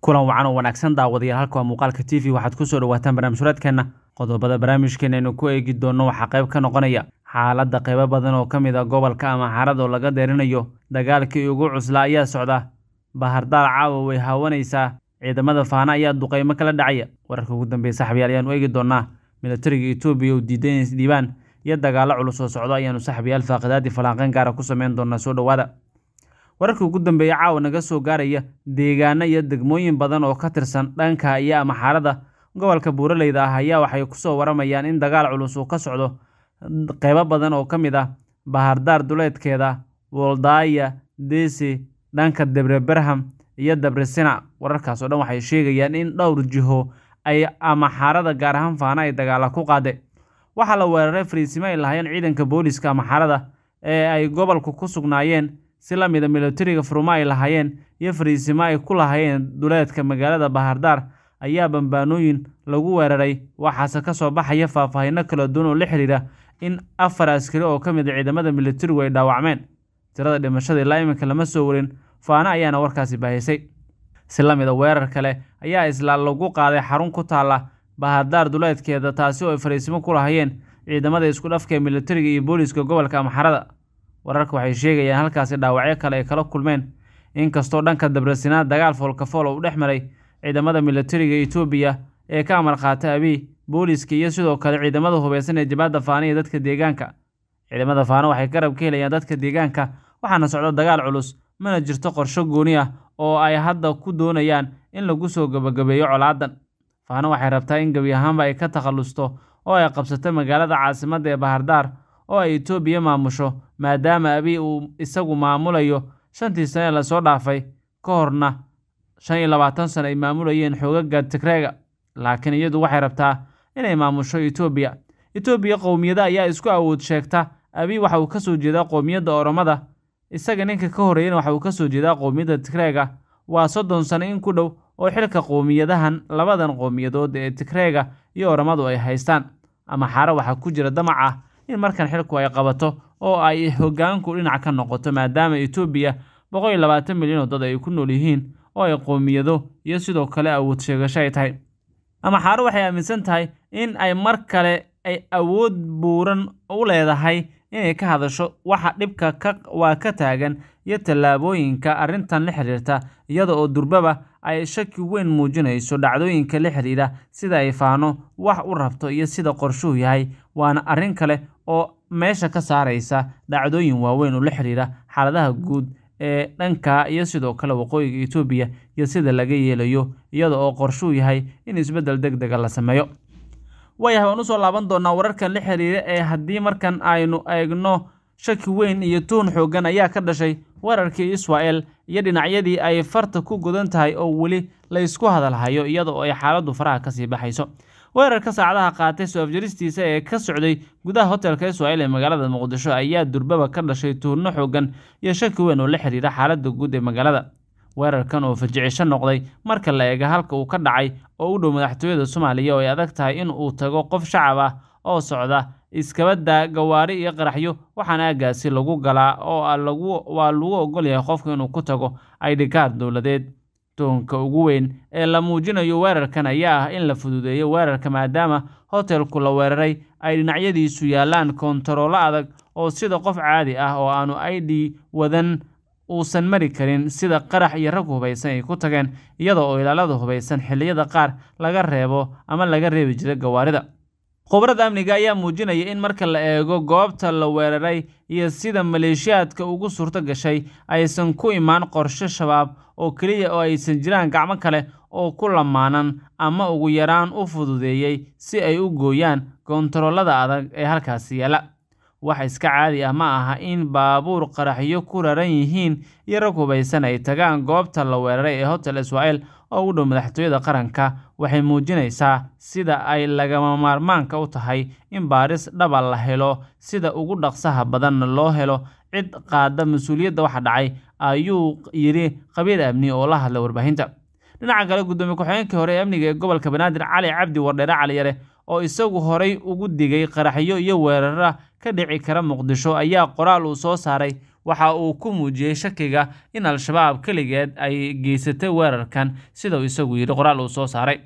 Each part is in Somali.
kulan wacan oo wanaagsan daawadayaal halka waa muuqaalka t v waxaad ku soo dhawaataan barnaamij waraadkeenna qodobada barnaamijkeena aynu ku eegi doonno waxaa qayb ka noqonaya xaaladda qaybo badan oo ka mid a ah gobolka ama xarad oo laga deerinayo dagaalkii ugu cuslaa ayaa socda bahardaal caawa way haawanaysaa ciidamada faana ayaa duqaymo kala dhacaya wararka ugu dambeeya saxbiyaal ayaanu eegi doonaa milatariga etoobiya uu diidan in isdhiibaan iyo dagaalo culus oo socdo ayaanu saxbiyaal faaqadaadii falaaqeen gaara ku sameyn doonaa soo dhowaada wararkii ugu dambeeyey caawa naga soo gaaraya deegaano iyo degmooyin badan oo ka tirsan dhanka iyo amaxaarada gobolka buuraleyda ah ayaa waxay ku soo waramayaan in dagaal culus uu ka socdo qeybo badan oo ka mid ah bahardaar duleedkeeda woldaaya deesi dhanka debre berham iyo debre sinac wararkaas oo dhan waxay sheegayaan in dhowr jiho ay amaxaarada gaar ahaan faana ay dagaala ku qaade waxaa la weeraray fariisimo ay lahaayeen ciidanka booliska amaxaarada ee ay gobolku ku sugnaayeen si la mida milatariga furmo ay lahaayeen iyo fariisimo ay ku lahaayeen duleedka magaalada bahardaar ayaa bambaanooyin lagu weeraray waxaase ka soo baxaya faahfaahinno kala duwan oo la xidhiira in afar askari oo ka mid a ah ciidamada milatarigu ay dhaawacmeen tirada dhimashada ilaa iminka lama soo warin faana ayaana warkaasi baahisay si la mida weerar kale ayaa islaa lagu qaaday xarun ku taalla bahardaar duleedkeeda taasi oo ay fariisimo ku lahaayeen ciidamada iskudhafka ee milatariga iyo booliiska gobolka amxarada wararka waxay sheegayaan halkaasi dhaawacyo kale ay kala kulmeen inkastoo dhanka dabrasinaad dagaal foolkafool uu dhex maray ciidamada milatariga etoobiya ee ka amar qaata abiy booliiska iyo sidoo kale ciidamada hubeysan ee jabaadda faana iyo dadka deegaanka ciidamada faana waxay garab ka helayaan dadka deegaanka waxaana socda dagaal culus mana jirto qorsho gooni ah oo ay hadda ku doonayaan in lagu soo gabagabeeyo colaadan faana waxay rabtaa in gebi ahaanba ay ka takhallusto oo ay qabsato magaalada caasimadda ee bahardaar oo ay etoobiya maamusho maadaama abi uu isagu maamulayo shantii sane ee lasoo dhaafay ka horna shan iyo labaatan sane ay maamulayeen xoogaga tigreega laakiin iyadu waxay rabtaa inay maamusho itoobiya etoobiya qowmiyada ayaa isku awood sheegta abi waxa uu ka soo jeedaa qowmiyadda oromada isaga ninka ka horreeyana waxa uu ka soo jeedaa qowmiyadda tigreega waa soddon sane in ku dhow oo xilka qowmiyadahan labadan qowmiyadood ee tigreega iyo oromadu ay haystaan ama xaare waxaa ku jira damac ah in markan xilku ay qabato oo ay hoggaanku dhinac ka noqoto maadaama etoobiya boqol iyo labaatan milyan oo dad ay ku nool yihiin oo ay qoomiyado iyo sidoo kale awood sheegasho ay tahay ama xaaro waxay aaminsan tahay in ay mar kale ay awood buuran u leedahay inay ka hadasho waxa dhibka waa ka taagan iyo tallaabooyinka arrintan la xiriirta iyada oo durbaba ay shaki weyn muujinayso dhacdooyinka la xidhiidha sida ay faano wax u rabto iyo sida qorshuhu yahay waana arrin kale oo meesha ka saaraysa dhacdooyin waaweyn oo la xiriira xaaladaha guud ee dhanka iyo sidoo kale waqooyiga etoobiya iyo sida laga yeelayo iyada oo qorshuhu yahay in isbeddel deg dega ah la sameeyo waayahay waan usoo laaban doonaa wararkan la xiriira ee haddii markan aynu eegno shaki weyn iyo tuun xooggan ayaa ka dhashay weerarkii israa'el iyo dhinacyadii ay farta ku godan tahay oo weli laysku hadalhayo iyada oo ay xaaladdu faraha kasii baxayso weerarka saacadaha qaatay soafjaristiisa ee ka socday gudaha hotelka israa'el ee magaalada muqdisho ayaa durbaba ka dhashay tuunno xooggan iyo shaki weyn oo la xiriira xaaladda guud ee magaalada weerarkan oo fajicisho noqday marka la eega halka uu ka dhacay oo u dhow madaxtooyada soomaaliya oo ay adag tahay in uu tago qof shacab ah oo socda iskabadaa gawaari iyo qaraxyo waxaana aaggaasi lagu galaa oo waa lagu ogol yahay qofka inuu ku tago aydhikaar dowladeed toonka ugu weyn ee la muujinayo weerarkan ayaa ah in la fududeeyo weerarka maadaama hotelku la weeraray ay dhinacyadiisu yaallaan koontaroolo adag oo sida qof caadi ah oo aanu id wadan uusan mari karin sida qarax iyo rag hubaysan ay ku tageen iyada oo ilaalada hubaysan xilliyada qaar laga reebo ama laga reebi jira gawaarida khubarada amniga ayaa muujinaya in marka la eego goobta la weeraray iyo sida maleeshiyaadka ugu suurto gashay aysan ku imaan qorshe shabaab oo keliya oo aysan jiraan gacmo kale oo ku lamaanan ama ugu yaraan u fududeeyey si ay u gooyaan koontaroolada adag ee halkaasi yaalla wax iska caadi ah ma aha in baabuur qaraxyo ku raran yihiin iyo rag hubaysan ay tagaan goobta la weeraray ee hotel israa'el oo ugu dhow madaxtooyada qaranka waxay muujinaysaa sida ay lagama maarmaanka u tahay in baaris dhaba la helo sida ugu dhaqsaha badan loo helo cid qaada mas-uuliyadda waxa dhacay ayuu yidhi qabiil amni oo la hadlay warbaahinta dhinaca kale gudoomiye ku-xigeenkii hore ee amniga ee gobolka banaadir cali cabdi wardheere cali yare oo isagu horay ugu digay qaraxyo iyo weerara ka dhici kara muqdisho ayaa qoraal uu soo saaray waxa uu ku muujiyey shakiga in al-shabaab keligeed ay geysatay weerarkan sidau isagu yidhi qoraal uu soo saaray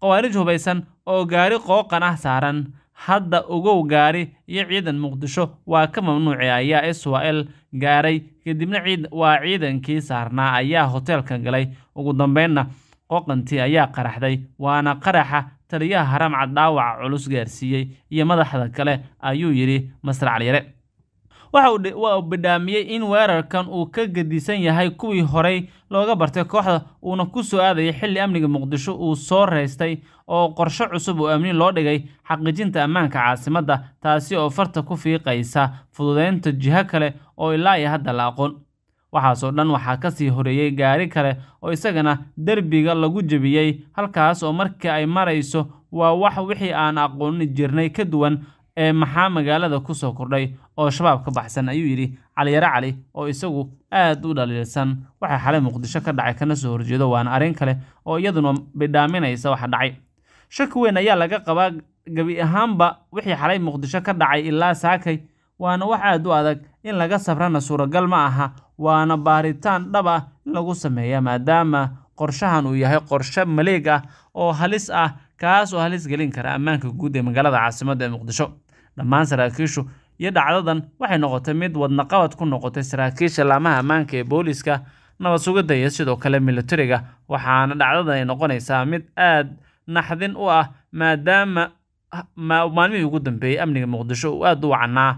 qawaarij hubaysan oo gaari qooqan ah saaran hadda ogow gaari iyo ciidan muqdisho waa ka mamnuuci ayaa israa-el gaaray kadibna waa ciidankii saarnaa ayaa hoteelka galay ugu dambeynna qooqantii ayaa qaraxday waana qaraxa taliyaha haramcad dhaawaca culus gaarsiiyey iyo madaxda kale ayuu yidhi masracal yare waxa uu bidhaamiyey in weerarkan uu ka gedisan yahay kuwii horey looga bartay kooxda uuna ku soo aadayay xilli amniga muqdisho uu soo raystay oo qorshe cusub oo amni loo dhigay xaqiijinta ammaanka caasimadda taasi oo farta ku fiiqaysa fududaynta jiho kale oo ilaa iyo hadda la aqoon waxaasoo dhan waxaa ka sii horeeyey gaari kale oo isagana derbiga lagu jebiyey halkaas oo markii ay marayso waa wax wixii aan aqooni jirnay ka duwan ee maxaa magaalada ku soo kordhay oo shabaab ka baxsan ayuu yidhi caliyare cali oo isagu aad u dhaliilsan waxay xalay muqdisho ka dhacay kana soo horjeedo waana arrin kale oo iyaduna bidhaaminaysa waxa dhacay shaki weyn ayaa laga qabaa gebi ahaanba wixii xalay muqdisho ka dhacay ilaa saakay waana wax aad u adag in laga sabrana suuragal ma aha waana baaritaan dhab ah in lagu sameeya maadaama qorshahan uu yahay qorshe maleeg ah oo halis ah kaas oo halis gelin kara ammaanka guud ee magaalada caasimadda ee muqdisho dhammaan saraakiishu iyo dhacdadan waxay noqotay mid wadnaqabad ku noqotay saraakiisha laamaha ammaanka ee booliiska nabad iyo sidoo kale milatariga waxaana dhacdadan ay noqonaysaa mid aad naxdin u ah maadaama ah, maalmihii ugu dambeeyey amniga muqdisho uu aad u wacnaa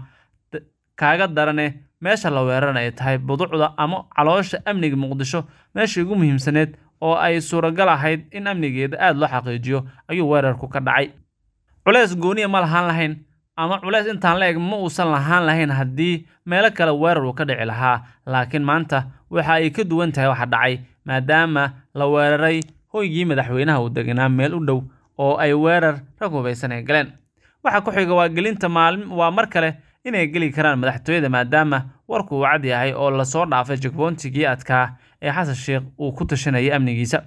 kaaga darane meesha la weeraraya tahay buducda ama caloosha amniga muqdisho meesha ugu muhiimsaneed oo ay suuragal ahayd in amnigeeda aad loo xaqiijiyo ayuu weerarku ka dhacay culeys gooniya ma lahaan lahayn ama culeys intaan la eg ma uusan lahaan lahayn haddii meelo kale weerar uu ka dhici lahaa laakiin maanta waxa ay ka duwan tahay waxa dhacay maadaama la weeraray hoygii madaxweynaha uu deganaa meel u dhow oo ay weerar rag hubaysan ay galeen waxa ku xiga waa gelinta maalm waa mar kale inay geli karaan madaxtooyada maadaama warku uu cad yahay oo lasoo dhaafay jagboontigii adkaa ee xasan sheekh uu ku tashanayay amnigiisa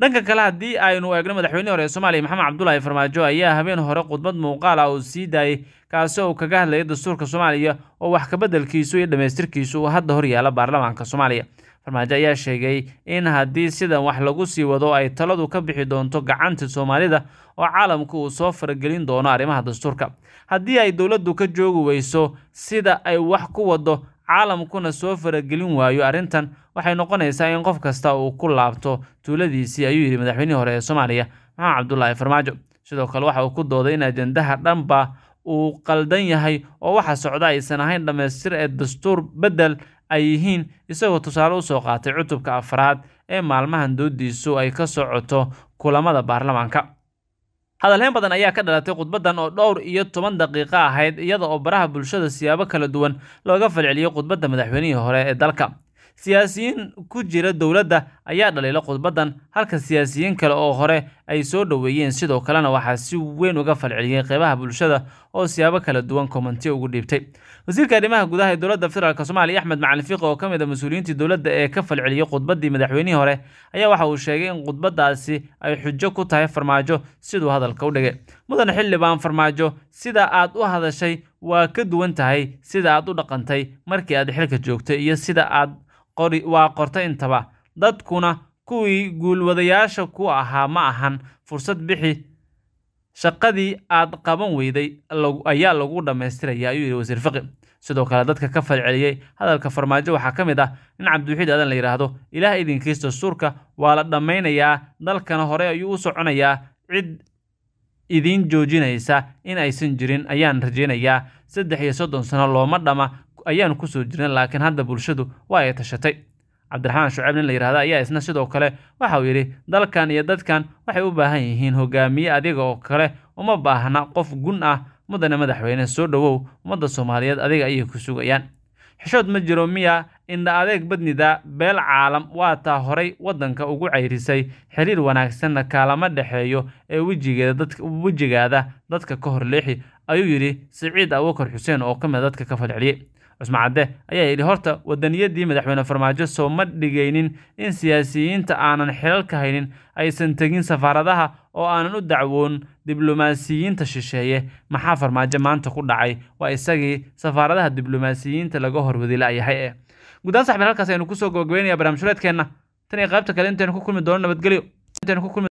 dhanka kale haddii aynu eegno madaxweynihii hore ee soomaaliya maxamed cabdulaahi farmaajo ayaa habeen hore khudbad muuqaal ah uu sii daayay kaasi oo kaga hadlayay dastuurka soomaaliya oo wax kabeddelkiisu iyo dhammaystirkiisu uu hadda hor yaala baarlamaanka soomaaliya farmaajo ayaa sheegay in haddii sidan wax lagu sii wado ay taladu ka bixi doonto gacanta soomaalida oo caalamku uu soo faragelin doono arrimaha dastuurka haddii ay dowladdu ka joogi weyso sida ay wax ku wado caalamkuna soo faragelin waayo arrintan waxay noqonaysaa in qof kasta uu ku laabto tuuladiisii ayuu yidhi madaxweynihii hore ee soomaaliya maxamed cabdulaahi farmaajo sidoo kale waxa uu ku dooday in ajendaha dhanba uu qaldan yahay oo waxa socda aysan ahayn dhammaystir ee dastuur beddel ay yihiin isagoo tusaale u soo qaatay cutubka afraad ee maalmahan doodiisu ay ka socoto kulamada baarlamaanka hadalheen badan ayaa ka dhalatay khudbaddan oo dhowr iyo toban daqiiqo ahayd iyada oo baraha bulshada siyaabo kala duwan looga falceliyey khudbadda madaxweynihii hore ee dalka siyaasiyiin ku jira dowladda ayaa dhaliilo khudbaddan halka siyaasiyiin kale oo hore ay soo dhoweeyeen sidoo kalena waxaa si weyn uga falceliyey qeybaha bulshada oo siyaabo kala duwan komanti ugu dhiibtay wasiirka arrimaha gudaha ee dowladda federaalk soomaaliya axmed macalin oo ka mid a ah mas-uuliyiintii dowladda ee ka falceliyey khudbaddii madaxweynihii hore ayaa waxa uu sheegay in khudbaddaasi ay xujo ku tahay farmaajo siduu hadalka u dhigay mudane xildhibaan farmaajo sida aad u hadashay waa ka duwan tahay sida aad u dhaqantay markii aad xilka joogtay iyo sida aad waa qorta intaba dadkuna kuwii guulwadayaasha ku ahaa ma ahan fursad bixi shaqadii aad qaban weyday ayaa lagu dhammaystiraya ayuu yidhi wasiir faqi sidoo kale dadka ka fal hadalka farmaajo waxaa ka mid ah in cabdiwaxiid aadan la yidhaahdo ilaah idinkiisto suurka waa la dhammaynayaa dalkana hore ayuu u soconayaa cid idiin joojinaysa in aysan jirin ayaan rajaynayaa saddex iyo soddon sano looma dhama ayaanu soo jirnay laakiin hadda bulshadu waa ay tashatay cabdiraxmaan shuceyb nin la yidhahda ayaa isna sidoo kale waxa uu yidhi dalkan iyo dadkan waxay u baahan yihiin hogaamiye adiga oo kale uma baahna qof gun ah mudane madaxweyne soo dhowow ummadda soomaaliyeed adiga ayay ku sugayaan xishood ma jiro miya indha adeeg badnida beel caalam waa taa horay waddanka ugu cayrisay xiriir wanaagsanna kaalama dhexeeyo ee wejigeeda dadka ka hor leexi ayuu yidhi siciid abukar xuseen oo ka mida ah dadka ka falceliyey cusman cadde ayaa yidhi horta wadaniyadii madaxweyne farmaajo sooma dhigaynin in siyaasiyiinta aanan xilalka haynin aysan tegin safaaradaha oo aanan u dacwoon diblomaasiyiinta shisheeye maxaa farmaajo maanta ku dhacay waa isagii safaaradaha diblomaasiyiinta laga horwadilayahay eh guddaan saxbeen halkaas aynu kusoo gobagabeynaya barnaamijhuleedkeenna tan iyo qaybta kale intaynu ku kulmi doono nabadgelyo